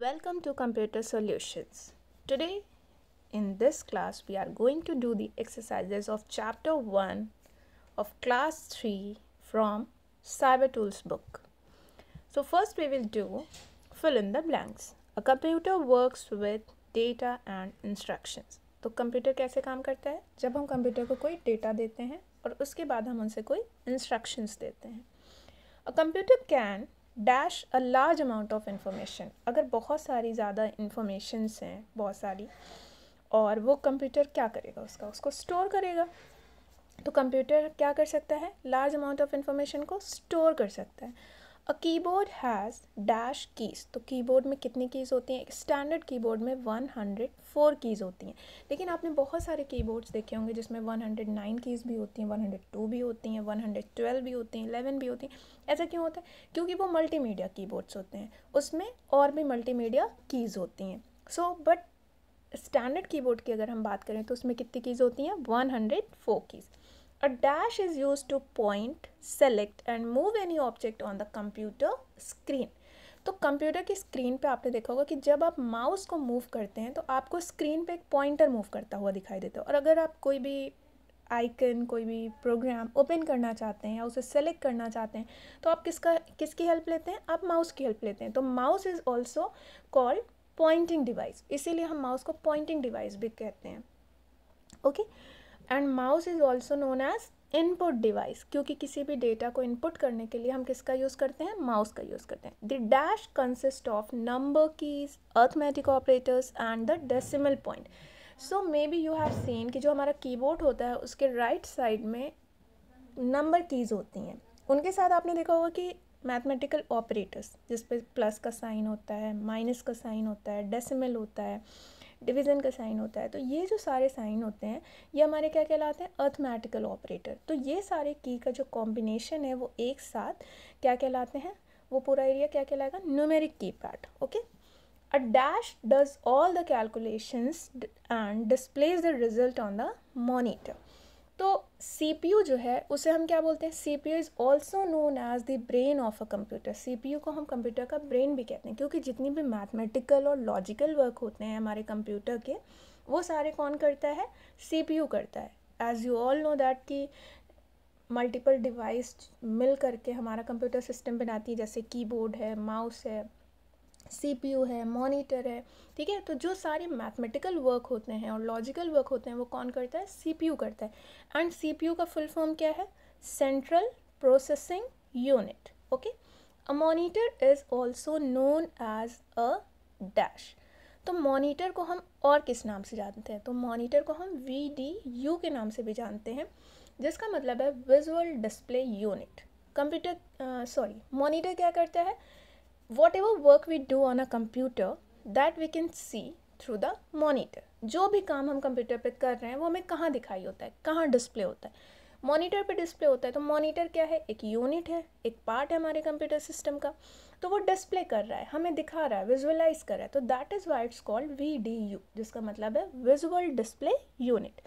Welcome to Computer Solutions. Today in this class we are going to do the exercises of chapter 1 of class 3 from Cyber Tools book. So first we will do fill in the blanks. A computer works with data and instructions. तो computer कैसे काम करता है जब हम computer को कोई data देते हैं और उसके बाद हम उनसे कोई इंस्ट्रक्शंस देते हैं a computer can dash a large amount of information अगर बहुत सारी ज़्यादा इंफॉर्मेशंस हैं बहुत सारी और वो कंप्यूटर क्या करेगा उसका उसको स्टोर करेगा तो कंप्यूटर क्या कर सकता है लार्ज अमाउंट ऑफ इंफॉर्मेशन को स्टोर कर सकता है a keyboard has dash keys तो कीबोर्ड में कितनी कीज़ होती हैं स्टैंडर्ड कीबोर्ड में 104 कीज़ होती हैं लेकिन आपने बहुत सारे कीबोर्ड्स देखे होंगे जिसमें 109 कीज़ भी होती हैं 102 भी होती हैं 112 भी होती हैं 11 भी होती हैं ऐसा क्यों होता है क्योंकि वो मल्टीमीडिया कीबोर्ड्स होते हैं उसमें और भी मल्टीमीडिया कीज़ होती हैं सो बट स्टैंडर्ड कीबोर्ड की अगर हम बात करें तो उसमें कितनी कीज़ होती हैं 104 keys A dash is used to point, select and move any object on the computer screen. तो कंप्यूटर की स्क्रीन पे आपने देखा होगा कि जब आप माउस को मूव करते हैं तो आपको स्क्रीन पे एक पॉइंटर मूव करता हुआ दिखाई देता है और अगर आप कोई भी आइकन कोई भी प्रोग्राम ओपन करना चाहते हैं या उसे सेलेक्ट करना चाहते हैं तो आप किसका किसकी हेल्प लेते हैं आप माउस की हेल्प लेते हैं तो mouse is also called pointing device इसीलिए हम माउस को पॉइंटिंग डिवाइस भी कहते हैं okay okay? And mouse is also known as input device क्योंकि किसी भी डेटा को इनपुट करने के लिए हम किसका यूज़ करते हैं माउस का यूज़ करते हैं the dash consist of number keys arithmetic operators and the decimal point so maybe you have seen कि जो हमारा कीबोर्ड होता है उसके राइट right साइड में नंबर कीज़ होती हैं उनके साथ आपने देखा होगा कि मैथमेटिकल ऑपरेटर्स जिस प्लस का साइन होता है माइनस का साइन होता है डेसिमल होता है डिवीज़न का साइन होता है तो ये जो सारे साइन होते हैं ये हमारे क्या कहलाते हैं अर्थमेटिकल ऑपरेटर तो ये सारे की का जो कॉम्बिनेशन है वो एक साथ क्या कहलाते हैं वो पूरा एरिया क्या कहलाएगा numeric key pad okay a dash does all the calculations and displays the result on the monitor. तो सी जो है उसे हम क्या बोलते हैं C P U is also known as the brain of a computer C P U को हम कंप्यूटर का ब्रेन भी कहते हैं क्योंकि जितनी भी मैथमेटिकल और लॉजिकल वर्क होते हैं हमारे कंप्यूटर के वो सारे कौन करता है सी पी यू करता है as you all know that कि मल्टीपल डिवाइस मिल करके हमारा कंप्यूटर सिस्टम बनाती है जैसे कीबोर्ड है माउस है सीपीयू है मॉनिटर है ठीक है तो जो सारे मैथमेटिकल वर्क होते हैं और लॉजिकल वर्क होते हैं वो कौन करता है सीपीयू करता है एंड सीपीयू का फुल फॉर्म क्या है central processing unit okay a monitor is also known as a dash तो मॉनिटर को हम और किस नाम से जानते हैं तो मॉनिटर को हम वी डी यू के नाम से भी जानते हैं जिसका मतलब है visual display unit computer sorry monitor क्या करता है whatever work we do on a computer that we can see through the monitor जो भी काम हम कंप्यूटर पे कर रहे हैं वो हमें कहाँ दिखाई होता है कहाँ डिस्प्ले होता है मॉनिटर पे डिस्प्ले होता है तो मॉनिटर क्या है एक यूनिट है एक पार्ट है हमारे कंप्यूटर सिस्टम का तो वो डिस्प्ले कर रहा है हमें दिखा रहा है विजुअलाइज कर रहा है तो that is why it's called V D U जिसका मतलब है विजुअल डिस्प्ले यूनिट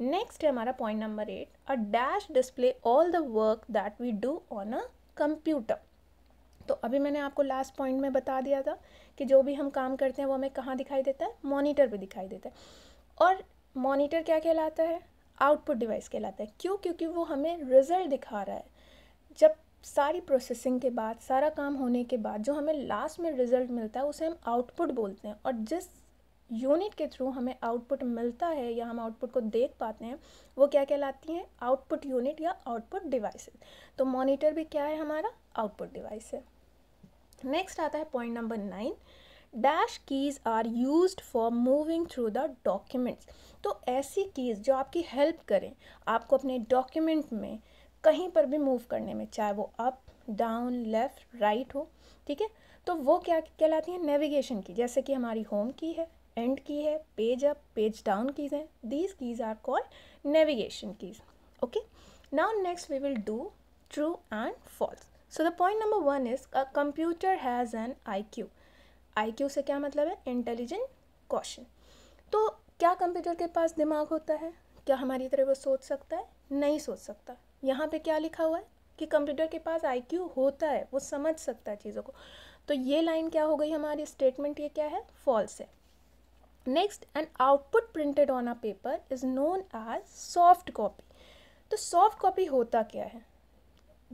नेक्स्ट है हमारा point number eight a dash display all the work that we do on a computer तो अभी मैंने आपको लास्ट पॉइंट में बता दिया था कि जो भी हम काम करते हैं वो हमें कहाँ दिखाई देता है मॉनिटर पे दिखाई देता है और मॉनिटर क्या कहलाता है आउटपुट डिवाइस कहलाता है क्यों क्योंकि वो हमें रिज़ल्ट दिखा रहा है जब सारी प्रोसेसिंग के बाद सारा काम होने के बाद जो हमें लास्ट में रिज़ल्ट मिलता है उसे हम आउटपुट बोलते हैं और जिस यूनिट के थ्रू हमें आउटपुट मिलता है या हम आउटपुट को देख पाते हैं वो क्या कहलाती हैं आउटपुट यूनिट या आउटपुट डिवाइसेस तो मॉनिटर भी क्या है हमारा आउटपुट डिवाइस है नेक्स्ट आता है point number nine dash keys are use for moving through the documents तो ऐसी कीज़ जो आपकी हेल्प करें आपको अपने डॉक्यूमेंट में कहीं पर भी मूव करने में चाहे वो अप डाउन लेफ़्ट राइट हो ठीक है तो वो क्या कहलाती हैं नेविगेशन की जैसे कि हमारी होम की है एंड की है page up page down keys हैं these keys are called navigation keys okay now next we will do true and false so the point number one is a computer has an I Q I Q से क्या मतलब है intelligent question तो क्या computer के पास दिमाग होता है क्या हमारी तरह वो सोच सकता है नहीं सोच सकता यहाँ पे क्या लिखा हुआ है कि कंप्यूटर के पास क्यू होता है वो समझ सकता है चीज़ों को तो ये लाइन क्या हो गई हमारी स्टेटमेंट ये क्या है फॉल्स है next an output printed on a paper is known as soft copy तो सॉफ्ट कॉपी होता क्या है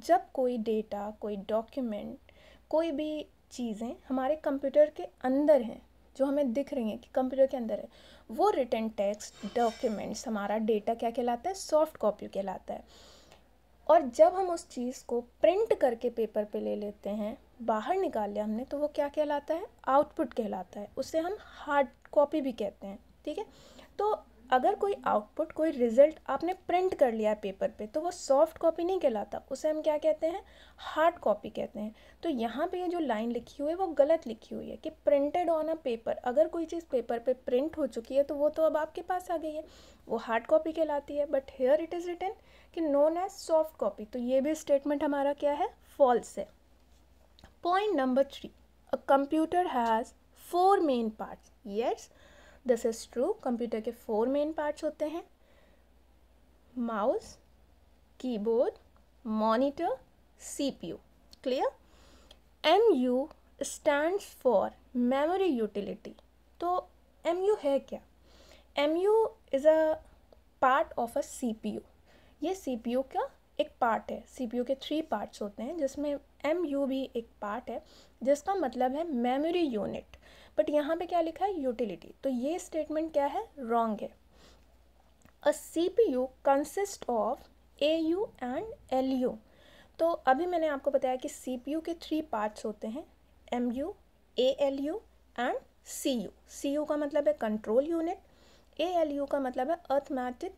जब कोई डेटा कोई डॉक्यूमेंट कोई भी चीज़ें हमारे कंप्यूटर के अंदर हैं जो हमें दिख रही हैं कि कंप्यूटर के अंदर है वो रिटर्न टेक्स्ट डॉक्यूमेंट्स हमारा डेटा क्या कहलाता है सॉफ्ट कॉपी कहलाता है और जब हम उस चीज़ को प्रिंट करके पेपर पे ले लेते हैं बाहर निकाल लिया हमने तो वो क्या कहलाता है आउटपुट कहलाता है उसे हम हार्ड कॉपी भी कहते हैं ठीक है तो अगर कोई आउटपुट कोई रिजल्ट आपने प्रिंट कर लिया है पेपर पे तो वो सॉफ्ट कॉपी नहीं कहलाता उसे हम क्या कहते हैं हार्ड कॉपी कहते हैं तो यहाँ पे ये जो लाइन लिखी हुई है वो गलत लिखी हुई है कि प्रिंटेड ऑन अ पेपर अगर कोई चीज़ पेपर पे प्रिंट हो चुकी है तो वो तो अब आपके पास आ गई है वो हार्ड कॉपी कहलाती है but here it is written कि नोन एज सॉफ्ट कॉपी तो ये भी स्टेटमेंट हमारा क्या है फॉल्स है point number three a computer has four main parts yes this is true computer के फोर मेन पार्ट्स होते हैं mouse keyboard monitor CPU clear M U stand for memory utility तो एम यू है क्या M U is a part of a C P U ये सी P U का एक part है सी पी यू के थ्री पार्ट्स होते हैं जिसमें एम यू भी एक पार्ट है जिसका मतलब है मेमोरी यूनिट बट यहाँ पे क्या लिखा है यूटिलिटी तो ये स्टेटमेंट क्या है रॉन्ग है a C P U consist of A U and L U तो अभी मैंने आपको बताया कि सी पी यू के थ्री पार्ट्स होते हैं M U A L U and C U C U का मतलब है control unit A L U का मतलब है arithmetic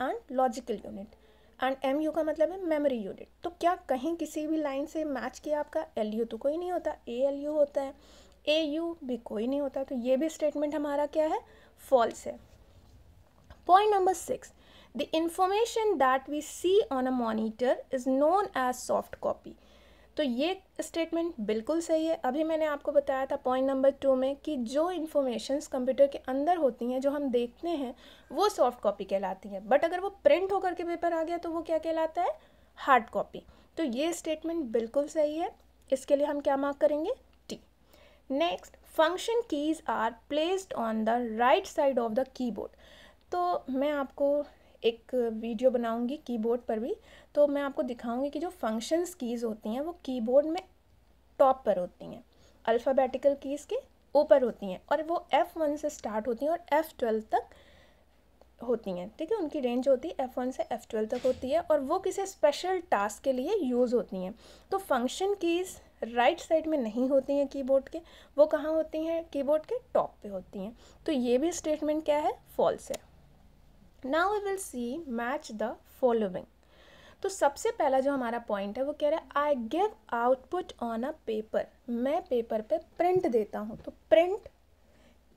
and logical unit and M U का मतलब है मेमोरी यूनिट तो क्या कहीं किसी भी लाइन से मैच किया आपका एल यू तो कोई नहीं होता ए एल यू होता है ए यू भी कोई नहीं होता तो ये भी स्टेटमेंट हमारा क्या है फॉल्स है point number six the information that we see on a monitor is known as soft copy तो ये स्टेटमेंट बिल्कुल सही है अभी मैंने आपको बताया था पॉइंट नंबर टू में कि जो इन्फॉर्मेशंस कंप्यूटर के अंदर होती हैं जो हम देखते हैं वो सॉफ्ट कॉपी कहलाती हैं बट अगर वो प्रिंट होकर के पेपर आ गया तो वो क्या कहलाता है हार्ड कॉपी तो ये स्टेटमेंट बिल्कुल सही है इसके लिए हम क्या मार्क करेंगे next function keys are placed on the right side of the keyboard तो मैं आपको एक वीडियो बनाऊंगी कीबोर्ड पर भी तो मैं आपको दिखाऊंगी कि जो फंक्शंस कीज़ होती हैं वो कीबोर्ड में टॉप पर होती हैं अल्फ़ाबेटिकल कीज़ के ऊपर होती हैं और वो एफ़ वन से स्टार्ट होती हैं और एफ़ ट्वेल्व तक होती हैं ठीक है उनकी रेंज होती है एफ़ वन से एफ़ तक होती है और वो किसी स्पेशल टास्क के लिए यूज़ होती हैं तो फंक्शन कीज़ राइट साइड में नहीं होती हैं कीबोर्ड के वो कहाँ होती हैं कीबोर्ड के टॉप पे होती हैं तो ये भी स्टेटमेंट क्या है फॉल्स है now we will see match the following तो सबसे पहला जो हमारा पॉइंट है वो कह रहा है I give output on a paper मैं पेपर पे प्रिंट देता हूँ तो प्रिंट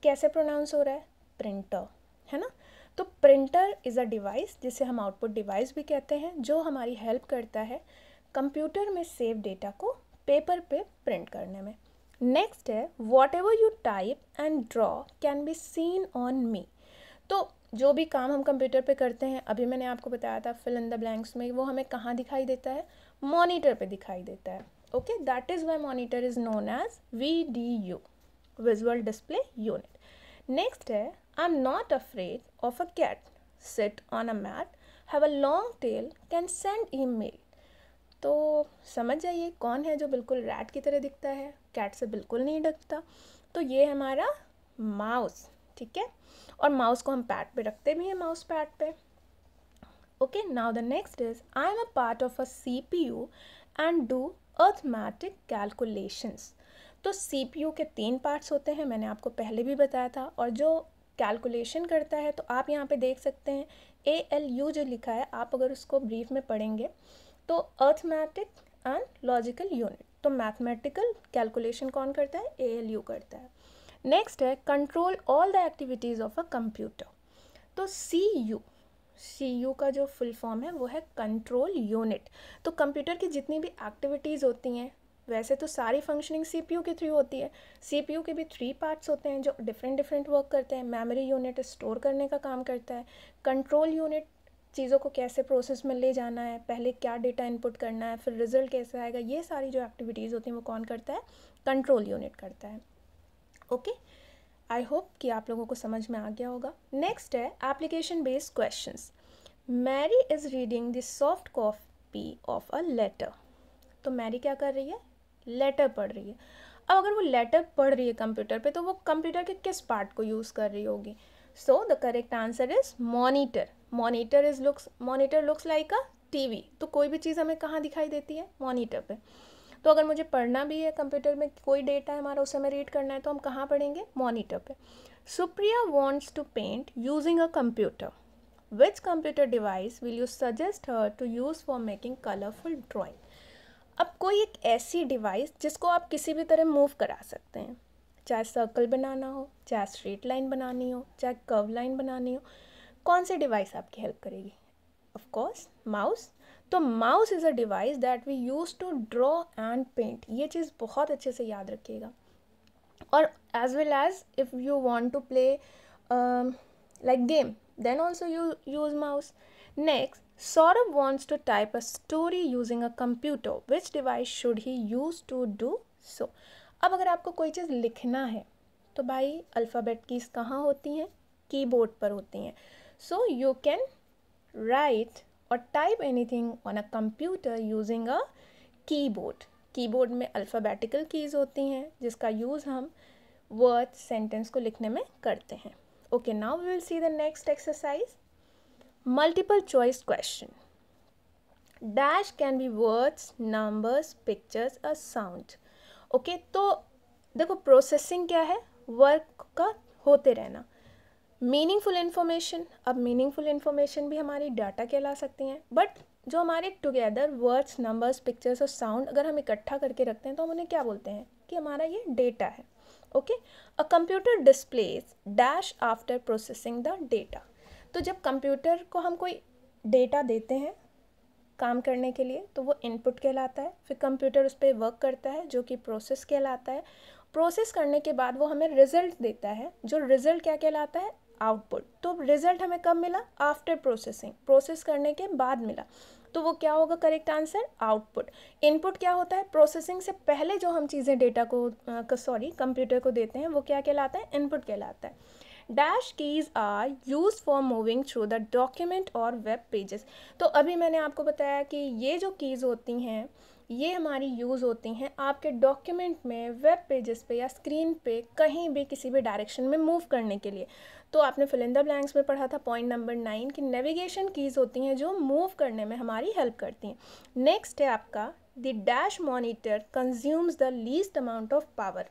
कैसे प्रोनाउंस हो रहा है प्रिंटर है ना तो प्रिंटर इज़ अ डिवाइस जिसे हम आउटपुट डिवाइस भी कहते हैं जो हमारी हेल्प करता है कंप्यूटर में सेव डेटा को पेपर पे प्रिंट करने में नेक्स्ट है whatever you type and draw can be seen on me तो जो भी काम हम कंप्यूटर पे करते हैं अभी मैंने आपको बताया था फिल इन द ब्लैंक्स में वो हमें कहाँ दिखाई देता है मॉनिटर पे दिखाई देता है okay that is why monitor is known as V D U visual display unit next है I am not afraid of a cat sit on a mat have a long tail can send email तो समझ जाइए कौन है जो बिल्कुल rat की तरह दिखता है कैट से बिल्कुल नहीं डरता तो ये हमारा माउस ठीक है और माउस को हम पैड पे रखते भी हैं माउस पैड पे okay now the next is i am a part of a cpu and do arithmetic calculations तो यू के तीन पार्ट्स होते हैं मैंने आपको पहले भी बताया था और जो कैलकुलेशन करता है तो आप यहाँ पे देख सकते हैं ए एल यू जो लिखा है आप अगर उसको ब्रीफ में पढ़ेंगे तो अर्थमैटिक एंड लॉजिकल यूनिट तो मैथमेटिकल कैलकुलेशन कौन करता है ए एल यू करता है नेक्स्ट है control all the activities of a computer तो सी यू सी यू का जो फुल फॉर्म है वो है कंट्रोल यूनिट तो कंप्यूटर की जितनी भी एक्टिविटीज़ होती हैं वैसे तो सारी फंक्शनिंग सी पी यू के थ्रू होती है सी पी यू के भी थ्री पार्ट्स होते हैं जो डिफरेंट डिफरेंट वर्क करते हैं मेमोरी यूनिट स्टोर करने का काम करता है कंट्रोल यूनिट चीज़ों को कैसे प्रोसेस में ले जाना है पहले क्या डेटा इनपुट करना है फिर रिजल्ट कैसे आएगा ये सारी जो एक्टिविटीज़ होती हैं वो कौन करता है कंट्रोल यूनिट करता है ओके आई होप कि आप लोगों को समझ में आ गया होगा नेक्स्ट है application based question Mary is reading the soft copy of a letter तो मैरी क्या कर रही है लेटर पढ़ रही है अब अगर वो लेटर पढ़ रही है कंप्यूटर पे तो वो कंप्यूटर के किस पार्ट को यूज़ कर रही होगी So the correct answer is monitor. Monitor is looks monitor looks like a tv तो कोई भी चीज़ हमें कहाँ दिखाई देती है monitor pe तो अगर मुझे पढ़ना भी है कंप्यूटर में कोई डेटा है हमारा उसे हमें रीड करना है तो हम कहाँ पढ़ेंगे मॉनिटर पे Supriya wants to paint using a computer which computer device will you suggest her to use for making colourful drawing अब कोई एक ऐसी डिवाइस जिसको आप किसी भी तरह मूव करा सकते हैं चाहे सर्कल बनाना हो चाहे स्ट्रेट लाइन बनानी हो चाहे कर्व लाइन बनानी हो कौन सी डिवाइस आपकी हेल्प करेगी ऑफकोर्स माउस तो mouse is a device that we use to draw and paint ये चीज़ बहुत अच्छे से याद रखिएगा और as well as if you want to play like game then also you use mouse next Saurabh wants to type a story using a computer which device should he use to do so अब अगर आपको कोई चीज़ लिखना है तो भाई alphabet keys कहाँ होती हैं कीबोर्ड पर होती हैं सो यू कैन राइट और type anything on a computer using a keyboard keyboard में अल्फ़ाबेटिकल कीज़ होती हैं जिसका यूज़ हम वर्ड सेंटेंस को लिखने में करते हैं okay now we will see the next exercise multiple choice question dash can be words numbers pictures a sound okay तो देखो प्रोसेसिंग क्या है वर्क का होते रहना मीनिंगफुल इन्फॉर्मेशन अब मीनिंगफुल इन्फॉर्मेशन भी हमारी डाटा कहला सकती हैं बट जो हमारे टुगेदर वर्ड्स नंबर्स पिक्चर्स और साउंड अगर हम इकट्ठा करके रखते हैं तो हम उन्हें क्या बोलते हैं कि हमारा ये डेटा है okay a computer displays dash after processing the data तो जब कंप्यूटर को हम कोई डेटा देते हैं काम करने के लिए तो वो इनपुट कहलाता है फिर कंप्यूटर उस पर वर्क करता है जो कि प्रोसेस कहलाता है प्रोसेस करने के बाद वो हमें रिजल्ट देता है जो रिजल्ट क्या कहलाता है आउटपुट तो रिजल्ट हमें कब मिला आफ्टर प्रोसेसिंग प्रोसेस करने के बाद मिला तो वो क्या होगा करेक्ट आंसर आउटपुट इनपुट क्या होता है प्रोसेसिंग से पहले जो हम चीज़ें डेटा को सॉरी कंप्यूटर को देते हैं वो क्या कहलाता है इनपुट कहलाता है dash keys are use for moving through the document और वेब पेजेस तो अभी मैंने आपको बताया कि ये जो कीज़ होती हैं ये हमारी यूज़ होती हैं आपके डॉक्यूमेंट में वेब पेजेस पे या स्क्रीन पे कहीं भी किसी भी डायरेक्शन में मूव करने के लिए तो आपने फिलिंदा ब्लैंक्स में पढ़ा था पॉइंट नंबर नाइन कि नेविगेशन कीज़ होती हैं जो मूव करने में हमारी हेल्प करती हैं नेक्स्ट है आपका the dash monitor consumes the least amount of power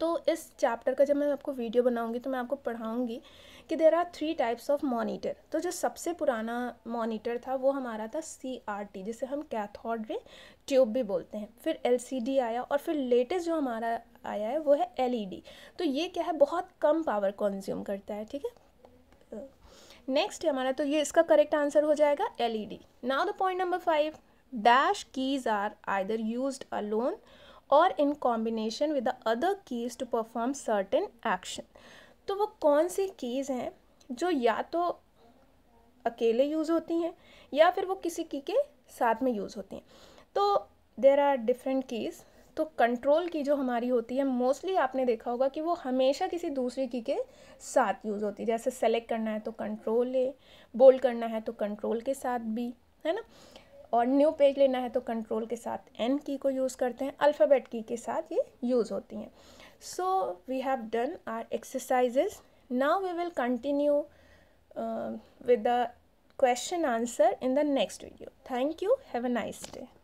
तो इस चैप्टर का जब मैं आपको वीडियो बनाऊंगी तो मैं आपको पढ़ाऊंगी कि there are three types of monitor तो जो सबसे पुराना मॉनिटर था वो हमारा था सी आर टी जिसे हम कैथोड रे ट्यूब भी बोलते हैं फिर एल सी डी आया और फिर लेटेस्ट जो हमारा आया है वो है एल ई डी तो ये क्या है बहुत कम पावर कंज्यूम करता है ठीक है नेक्स्ट है हमारा तो ये इसका करेक्ट आंसर हो जाएगा L E D now the point number five dash keys are either use alone or in combination with the other keys to perform certain action तो वो कौन सी कीज़ हैं जो या तो अकेले यूज़ होती हैं या फिर वो किसी की के साथ में यूज़ होती हैं तो देर आर डिफरेंट कीज़ तो कंट्रोल की जो हमारी होती है मोस्टली आपने देखा होगा कि वो हमेशा किसी दूसरे की के साथ यूज़ होती है जैसे सेलेक्ट करना है तो कंट्रोल ए बोल्ड करना है तो कंट्रोल के साथ भी है ना और न्यू पेज लेना है तो कंट्रोल के साथ एन की को यूज़ करते हैं अल्फ़ाबेट की के साथ ये यूज़ होती हैं so we have done our exercises now we will continue with the question answer in the next video thank you have a nice day